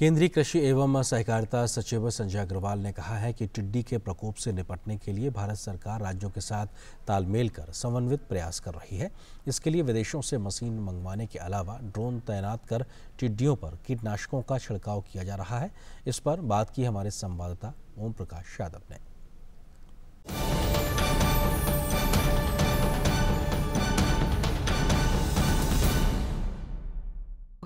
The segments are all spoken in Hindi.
केंद्रीय कृषि एवं सहकारिता सचिव संजय अग्रवाल ने कहा है कि टिड्डी के प्रकोप से निपटने के लिए भारत सरकार राज्यों के साथ तालमेल कर समन्वित प्रयास कर रही है इसके लिए विदेशों से मशीन मंगवाने के अलावा ड्रोन तैनात कर टिड्डियों पर कीटनाशकों का छिड़काव किया जा रहा है इस पर बात की हमारे संवाददाता ओम प्रकाश यादव ने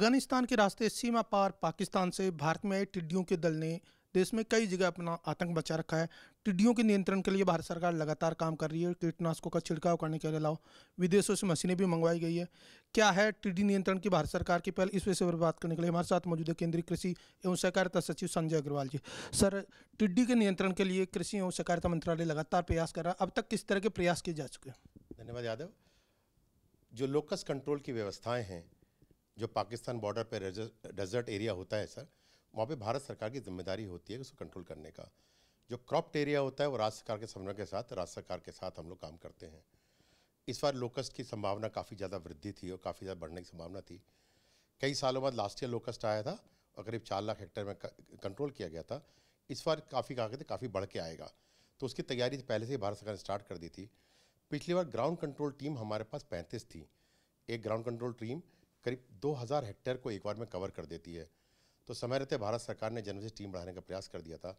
अफगानिस्तान के रास्ते सीमा पार पाकिस्तान से भारत में आए टिड्डियों के दल ने देश में कई जगह अपना आतंक बचा रखा है टिड्डियों के नियंत्रण के लिए भारत सरकार लगातार काम कर रही है कीटनाशकों का छिड़काव करने के अलावा विदेशों से मशीनें भी मंगवाई गई है क्या है टिड्डी नियंत्रण की भारत सरकार की पहल इस विषय पर बात करने के लिए हमारे साथ मौजूद है केंद्रीय कृषि एवं सहकारिता सचिव संजय अग्रवाल जी सर टिड्डी के नियंत्रण के लिए कृषि एवं सहकारिता मंत्रालय लगातार प्रयास कर रहा है अब तक किस तरह के प्रयास किए जा चुके हैं धन्यवाद यादव जो लोकस कंट्रोल की व्यवस्थाएं हैं जो पाकिस्तान बॉर्डर पर डेजर्ट एरिया होता है सर वहाँ पे भारत सरकार की जिम्मेदारी होती है उसको कंट्रोल करने का जो क्रॉप्ड एरिया होता है वो राज्य सरकार के समन्वय के साथ राज्य सरकार के साथ हम लोग काम करते हैं इस बार लोकस्ट की संभावना काफ़ी ज़्यादा वृद्धि थी और काफ़ी ज़्यादा बढ़ने की संभावना थी कई सालों बाद लास्ट ईयर लोकस्ट आया था और करीब चार लाख हेक्टेयर में कंट्रोल किया गया था इस बार काफ़ी कहा थे काफ़ी बढ़ के आएगा तो उसकी तैयारी पहले से ही भारत सरकार ने स्टार्ट कर दी थी पिछली बार ग्राउंड कंट्रोल टीम हमारे पास पैंतीस थी एक ग्राउंड कंट्रोल टीम करीब 2000 हेक्टेयर को एक बार में कवर कर देती है तो समय रहते भारत सरकार ने जनवरी से टीम बढ़ाने का प्रयास कर दिया था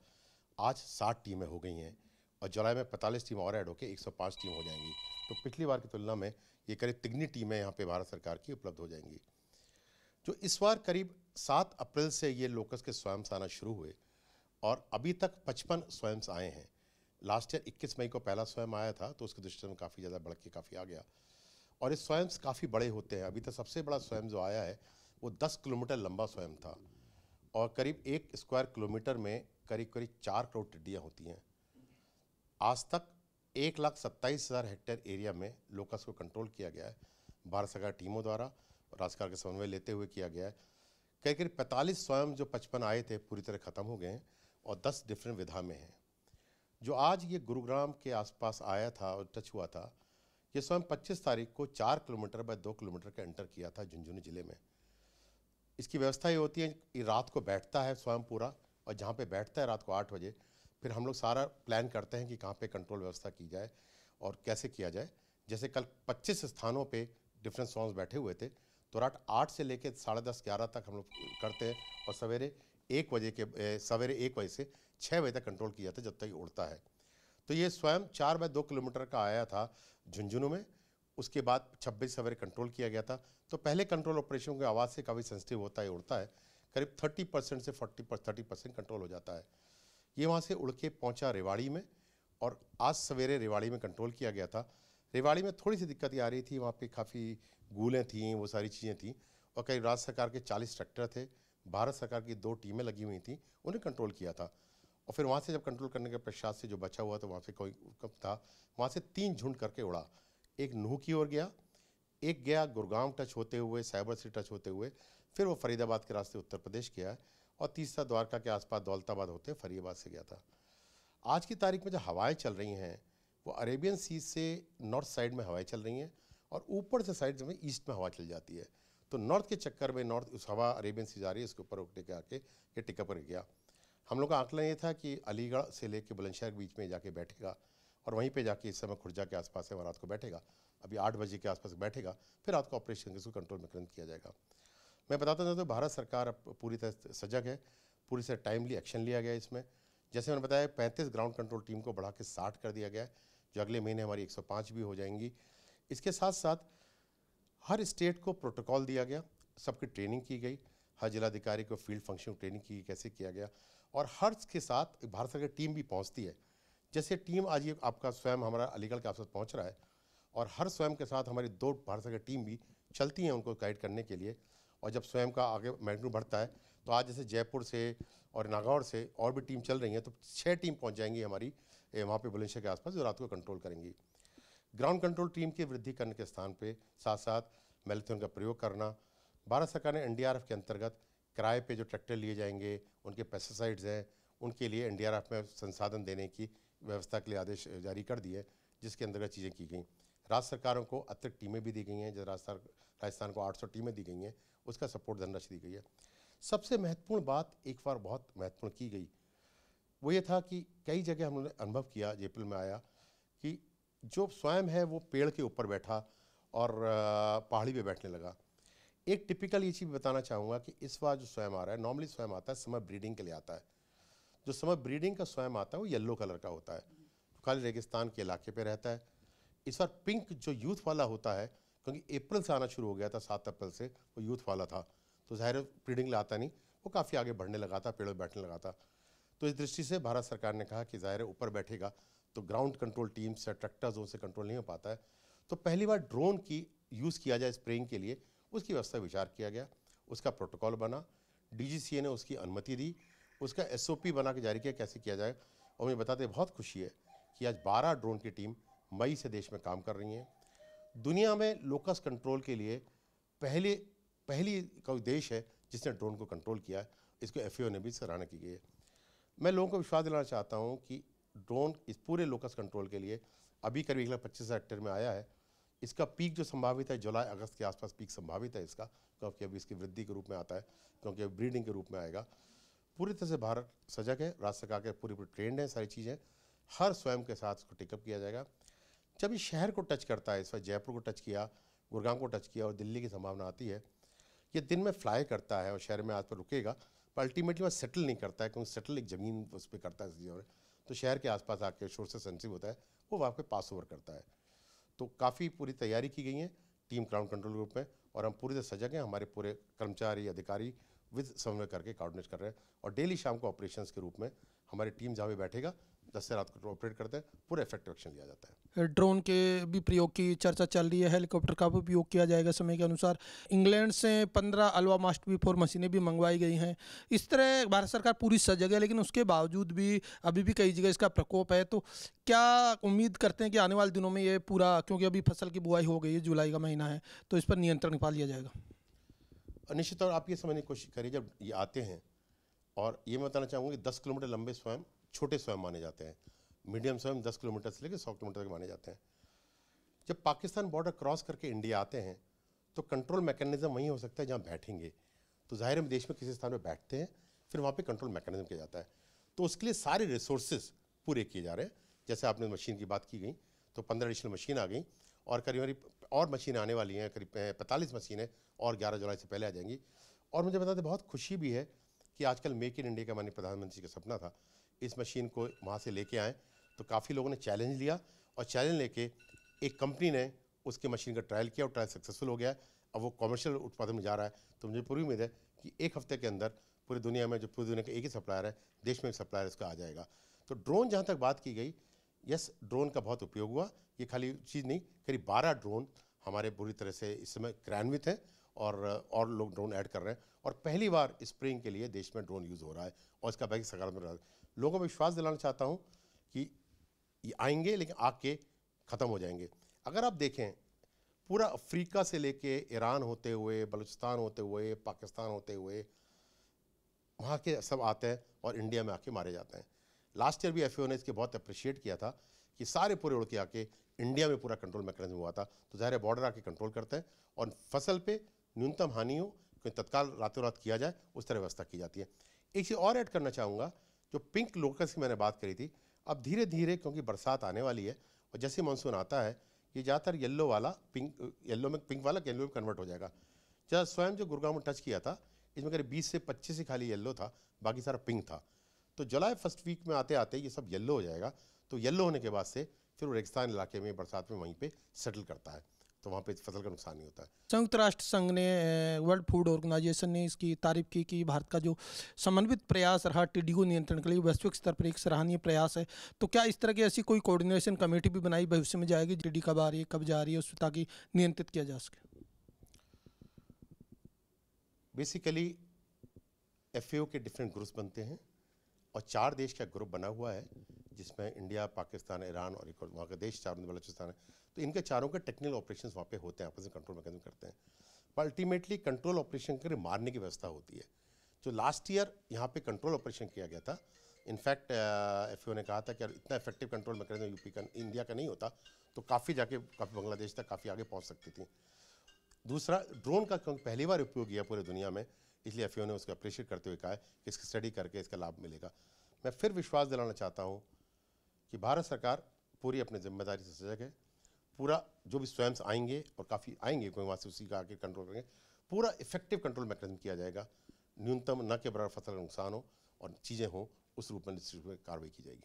आज सात टीमें हो गई हैं और जुलाई में पैंतालीस टीम और ऐड होकर 105 टीम हो जाएंगी तो पिछली बार की तुलना में ये करीब तिगनी टीमें यहाँ पे भारत सरकार की उपलब्ध हो जाएंगी जो इस बार करीब सात अप्रैल से ये लोकस के स्वयंस आना शुरू हुए और अभी तक पचपन स्वयंस आए हैं लास्ट ईयर इक्कीस मई को पहला स्वयं आया था तो उसके दृष्टि में काफ़ी ज़्यादा बढ़ के काफ़ी आ गया और ये स्वयं काफ़ी बड़े होते हैं अभी तक सबसे बड़ा स्वयं जो आया है वो दस किलोमीटर लंबा स्वयं था और करीब एक स्क्वायर किलोमीटर में करीब करीब चार करोड़ टिड्डियाँ होती हैं आज तक एक लाख सत्ताईस हज़ार हेक्टेयर एरिया में लोकस को कंट्रोल किया गया है भारत सरकार टीमों द्वारा राज्य सरकार के समन्वय लेते हुए किया गया है करीब करीब पैंतालीस स्वयं जो पचपन आए थे पूरी तरह ख़त्म हो गए हैं और दस डिफरेंट विधा में हैं जो आज ये गुरुग्राम के आसपास आया था और टच हुआ था ये स्वयं 25 तारीख को चार किलोमीटर बाय दो किलोमीटर का एंटर किया था झुंझुनू जिले में इसकी व्यवस्था ये होती है कि रात को बैठता है स्वयं पूरा और जहाँ पे बैठता है रात को आठ बजे फिर हम लोग सारा प्लान करते हैं कि कहाँ पे कंट्रोल व्यवस्था की जाए और कैसे किया जाए जैसे कल 25 स्थानों पे डिफरेंट सॉन्ग्स बैठे हुए थे तो रात आठ से लेकर साढ़े दस ग्यारह तक हम लोग करते हैं और सवेरे एक बजे के सवेरे एक बजे से छः बजे तक कंट्रोल किया जाता है जब तक उड़ता है तो ये स्वयं चार बाय दो किलोमीटर का आया था झुंझुनू में उसके बाद छब्बीस सवेरे कंट्रोल किया गया था तो पहले कंट्रोल ऑपरेशन की आवाज़ से काफ़ी सेंसिटिव होता है उड़ता है करीब थर्टी परसेंट से फोर्टी थर्टी परसेंट कंट्रोल हो जाता है ये वहाँ से उड़ के पहुँचा रेवाड़ी में और आज सवेरे रेवाड़ी में कंट्रोल किया गया था रेवाड़ी में थोड़ी सी दिक्कतें आ रही थी वहाँ पर काफ़ी गूलें थी वो सारी चीज़ें थीं और कई राज्य सरकार के चालीस ट्रैक्टर थे भारत सरकार की दो टीमें लगी हुई थी उन्हें कंट्रोल किया था और फिर वहाँ से जब कंट्रोल करने के पश्चात से जो बचा हुआ तो वहाँ से कोई कब था वहाँ से तीन झुंड करके उड़ा एक नूह की ओर गया एक गया गुड़गांव टच होते हुए साइबर सिटी टच होते हुए फिर वो फरीदाबाद के रास्ते उत्तर प्रदेश गया और तीसरा द्वारका के आसपास दौलताबाद होते फरीदाबाद से गया था आज की तारीख में जो हवाएं चल रही हैं वो अरेबियन सीज से नॉर्थ साइड में हवाएं चल रही हैं और ऊपर से साइड में ईस्ट में हवा चल जाती है तो नॉर्थ के चक्कर में नॉर्थ उस हवा अरेबियन सीज आ रही है उसके ऊपर उठने के आके ये टिकअप कर गया हम लोग का आंकलन ये था कि अलीगढ़ से लेकर बुलंदशहर के बीच में जाके बैठेगा और वहीं पे जाके इस समय खुर्जा के आसपास है वहाँ रात को बैठेगा अभी आठ बजे के आसपास बैठेगा फिर रात को ऑपरेशन उसको कंट्रोल में तुरंत किया जाएगा मैं बताता चाहता हूँ भारत सरकार अब पूरी तरह सजग है पूरी तरह टाइमली एक्शन लिया गया इसमें जैसे मैंने बताया पैंतीस ग्राउंड कंट्रोल टीम को बढ़ा के साठ कर दिया गया है जो अगले महीने हमारी एक भी हो जाएंगी इसके साथ साथ हर स्टेट को प्रोटोकॉल दिया गया सबकी ट्रेनिंग की गई हर जिलाधिकारी को फील्ड फंक्शन ट्रेनिंग की कैसे किया गया और हर्ष के साथ भारत सरकार की टीम भी पहुँचती है जैसे टीम आज ये आपका स्वयं हमारा अलीगढ़ के आपसे पहुँच रहा है और हर स्वयं के साथ हमारी दो भारत सरकार की टीम भी चलती हैं उनको गाइड करने के लिए और जब स्वयं का आगे मैग्नू बढ़ता है तो आज जैसे जयपुर से और नागौर से और भी टीम चल रही हैं तो छः टीम पहुँच जाएंगी हमारी वहाँ पर बुलंदशहर के आसपास जो रात को कंट्रोल करेंगी ग्राउंड कंट्रोल टीम की वृद्धि करने के स्थान पर साथ साथ मैलेथन का प्रयोग करना भारत सरकार ने एन के अंतर्गत किराए पे जो ट्रैक्टर लिए जाएंगे उनके पेस्टिसाइड्स हैं उनके लिए एनडीआरएफ में संसाधन देने की व्यवस्था के लिए आदेश जारी कर दिए जिसके अंतर्गत चीज़ें की गई राज्य सरकारों को अतिरिक्त टीमें भी दी गई हैं जैसे राजस्थान राजस्थान को 800 टीमें दी गई हैं उसका सपोर्ट धनराशि दी गई है सबसे महत्वपूर्ण बात एक बार बहुत महत्वपूर्ण की गई वो ये था कि कई जगह हमने अनुभव किया जयपुर में आया कि जो स्वयं है वो पेड़ के ऊपर बैठा और पहाड़ी पे बैठने लगा एक टिपिकल ये चीज़ बताना चाहूँगा कि इस बार जो स्वयं आ रहा है नॉर्मली स्वयं आता है समर ब्रीडिंग के लिए आता है जो समर ब्रीडिंग का स्वयं आता है वो येलो कलर का होता है खाली रेगिस्तान के इलाके पे रहता है इस बार पिंक जो यूथ वाला होता है क्योंकि अप्रैल से आना शुरू हो गया था सात अप्रैल से वो यूथ वाला था तो ज़ाहिर ब्रीडिंग लाता नहीं वो काफ़ी आगे बढ़ने लगा था पेड़ों बैठने लगा था तो इस दृष्टि से भारत सरकार ने कहा कि ज़ाहिर ऊपर बैठेगा तो ग्राउंड कंट्रोल टीम्स या ट्रैक्टर्स उनसे कंट्रोल नहीं हो पाता है तो पहली बार ड्रोन की यूज़ किया जाए स्प्रेइंग के लिए उसकी व्यवस्था विचार किया गया उसका प्रोटोकॉल बना डीजीसीए ने उसकी अनुमति दी उसका एसओपी बना के जारी किया कैसे किया जाए और मुझे बताते बहुत खुशी है कि आज 12 ड्रोन की टीम मई से देश में काम कर रही हैं दुनिया में लोकस कंट्रोल के लिए पहले पहली कोई देश है जिसने ड्रोन को कंट्रोल किया है इसको एफ ने भी सराहना की गई है मैं लोगों को विश्वास दिलाना चाहता हूँ कि ड्रोन इस पूरे लोकस कंट्रोल के लिए अभी करीब एक लाख पच्चीस हज़ार हेक्टेयर में आया है इसका पीक जो संभावित है जुलाई अगस्त के आसपास पीक संभावित है इसका क्योंकि अभी इसकी वृद्धि के रूप में आता है क्योंकि अब ब्रीडिंग के रूप में आएगा पूरी तरह से भारत सजग है राज्य सरकार के पूरी पूरी ट्रेंड है सारी चीज़ें हर स्वयं के साथ इसको टिकअप किया जाएगा जब ये शहर को टच करता है इस जयपुर को टच किया गुड़गांव को टच किया और दिल्ली की संभावना आती है ये दिन में फ्लाई करता है और शहर में आज पर तो रुकेगा पर अल्टीमेटली वह सेटल नहीं करता है क्योंकि सेटल एक ज़मीन उस पर करता है तो शहर के आसपास आके शोर से सेंसिव होता है वो वहाँ पर पास ओवर करता है तो काफ़ी पूरी तैयारी की गई है टीम क्राउड कंट्रोल ग्रुप में और हम पूरी तरह सजग हैं हमारे पूरे कर्मचारी अधिकारी विद समन्वय करके कॉर्डिनेट कर रहे हैं और डेली शाम को ऑपरेशंस के रूप में हमारी टीम जहाँ भी बैठेगा दस से रात को ऑपरेट करते हैं पूरा इफेक्टिव एक्शन लिया जाता है ड्रोन के भी प्रयोग की चर्चा चल रही है हेलीकॉप्टर का भी उपयोग किया जाएगा समय के अनुसार इंग्लैंड से पंद्रह अलवा मास्ट बी फोर मशीनें भी मंगवाई गई हैं इस तरह भारत सरकार पूरी सजग है लेकिन उसके बावजूद भी अभी भी कई जगह इसका प्रकोप है तो क्या उम्मीद करते हैं कि आने वाले दिनों में ये पूरा क्योंकि अभी फसल की बुआई हो गई है जुलाई का महीना है तो इस पर नियंत्रण पा लिया जाएगा निश्चित तौर आप ये समझने की कोशिश करिए जब ये आते हैं और ये मैं बताना चाहूँगा कि दस किलोमीटर लंबे स्वयं छोटे स्वयं माने जाते हैं मीडियम स्वयं दस किलोमीटर से लेकर सौ किलोमीटर तक माने जाते हैं जब पाकिस्तान बॉर्डर क्रॉस करके इंडिया आते हैं तो कंट्रोल मैकेनिज्म वहीं हो सकता है जहाँ बैठेंगे तो जाहिर है देश में किसी स्थान पर बैठते हैं फिर वहाँ पर कंट्रोल मैकेनिज्म किया जाता है तो उसके लिए सारे रिसोर्सेज पूरे किए जा रहे हैं जैसे आपने मशीन की बात की गई तो पंद्रह एडिशनल मशीन आ गई और करीब करीब और मशीनें आने वाली हैं करीब पैंतालीस मशीनें और ग्यारह जुलाई से पहले आ जाएंगी और मुझे बताते बहुत खुशी भी है कि आजकल मेक इन इंडिया का माननीय प्रधानमंत्री का सपना था इस मशीन को वहाँ से लेके आएँ तो काफ़ी लोगों ने चैलेंज लिया और चैलेंज लेके एक कंपनी ने उसके मशीन का ट्रायल किया और ट्रायल सक्सेसफुल हो गया अब वो कॉमर्शियल उत्पादन में जा रहा है तो मुझे पूरी उम्मीद है कि एक हफ्ते के अंदर पूरी दुनिया में जो पूरी दुनिया का एक ही सप्लायर है देश में एक सप्लायर इसका आ जाएगा तो ड्रोन जहाँ तक बात की गई यस ड्रोन का बहुत उपयोग हुआ ये खाली चीज़ नहीं करीब बारह ड्रोन हमारे बुरी तरह से इस समय क्रियान्वित हैं और और लोग ड्रोन ऐड कर रहे हैं और पहली बार स्प्रिंग के लिए देश में ड्रोन यूज़ हो रहा है और इसका बैंक सकारात्मक लोगों को विश्वास दिलाना चाहता हूँ कि ये आएंगे लेकिन आके ख़त्म हो जाएंगे अगर आप देखें पूरा अफ्रीका से लेके ईरान होते हुए बलूचिस्तान होते हुए पाकिस्तान होते हुए वहाँ के सब आते हैं और इंडिया में आके मारे जाते हैं लास्ट ईयर भी एफ ने इसके बहुत अप्रिशिएट किया था कि सारे पूरे उड़ के आके इंडिया में पूरा कंट्रोल मैकेनिज्म हुआ था तो ज़ाहिर बॉर्डर आके कंट्रोल करते हैं और फसल पे न्यूनतम हानि हो को तत्काल रातों रात किया जाए उस तरह व्यवस्था की जाती है एक चीज़ और ऐड करना चाहूँगा जो पिंक लोकस की मैंने बात करी थी अब धीरे धीरे क्योंकि बरसात आने वाली है और जैसे मानसून आता है ये ज़्यादातर येल्लो वाला पिंक येल्लो में पिंक वाला येल्लो में कन्वर्ट हो जाएगा जब स्वयं जो गुड़गांव में टच किया था इसमें करीब बीस से पच्चीस ही खाली येल्लो था बाकी सारा पिंक था तो जुलाई फर्स्ट वीक में आते आते ये सब येल्लो हो जाएगा तो येल्लो होने के बाद से फिर वो रेगिस्तान इलाके में बरसात में वहीं पर सेटल करता है तो वहाँ पे फसल का नुकसान नहीं होता है संयुक्त राष्ट्र संघ ने वर्ल्ड फूड ऑर्गेनाइजेशन ने इसकी तारीफ की कि भारत का जो समन्वित प्रयास रहा टिड्डी को नियंत्रण के लिए वैश्विक स्तर पर एक सराहनीय प्रयास है तो क्या इस तरह की ऐसी कोई कोऑर्डिनेशन कमेटी भी बनाई भविष्य में जाएगी टिड्डी कब आ रही है कब जा रही है उस ताकि नियंत्रित किया जा सके बेसिकली एफ के डिफरेंट ग्रुप्स बनते हैं और चार देश का ग्रुप बना हुआ है जिसमें इंडिया पाकिस्तान ईरान और एक और वहाँ का देश चार बलोचिस्तान है तो इनके चारों के टेक्निकल ऑपरेशन वहाँ पे होते हैं आपस में कंट्रोल मैकेनिज्म करते हैं पर अल्टीमेटली कंट्रोल ऑपरेशन कर मारने की व्यवस्था होती है जो लास्ट ईयर यहाँ पे कंट्रोल ऑपरेशन किया गया था इनफैक्ट एफ ने कहा था कि इतना इफेक्टिव कंट्रोल मैकेनिज्म यूपी का इंडिया का नहीं होता तो काफ़ी जाके काफ़ी बांग्लादेश तक काफ़ी आगे पहुँच सकती थी दूसरा ड्रोन का क्योंकि पहली बार उपयोग किया पूरे दुनिया में इसलिए एफ ने उसको अप्रिशिएट करते हुए कहा है कि इसकी स्टडी करके इसका लाभ मिलेगा मैं फिर विश्वास दिलाना चाहता हूँ कि भारत सरकार पूरी अपनी जिम्मेदारी से सजग है पूरा जो भी स्वयं आएंगे और काफ़ी आएंगे कोई वहाँ से उसी का आके कंट्रोल करेंगे पूरा इफेक्टिव कंट्रोल मैकेनिज्म किया जाएगा न्यूनतम न के बराबर फसल नुकसान हो और चीज़ें हों उस रूप में कार्रवाई की जाएगी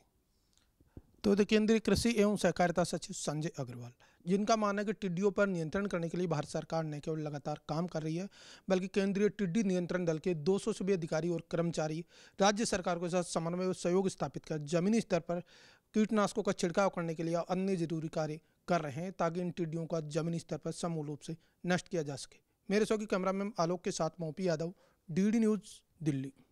तो द केंद्रीय कृषि एवं सहकारिता सचिव संजय अग्रवाल जिनका मानना है कि टिड्डियों पर नियंत्रण करने के लिए भारत सरकार न केवल लगातार काम कर रही है बल्कि केंद्रीय टिड्डी नियंत्रण दल के 200 से भी अधिकारी और कर्मचारी राज्य सरकार के साथ समन्वय और सहयोग स्थापित कर जमीनी स्तर पर कीटनाशकों का छिड़काव करने के लिए अन्य जरूरी कार्य कर रहे हैं ताकि इन टिड्डियों का जमीनी स्तर पर समूल रूप से नष्ट किया जा सके मेरे सौ की कैमरा मैन आलोक के साथ मोपी यादव डी न्यूज़ दिल्ली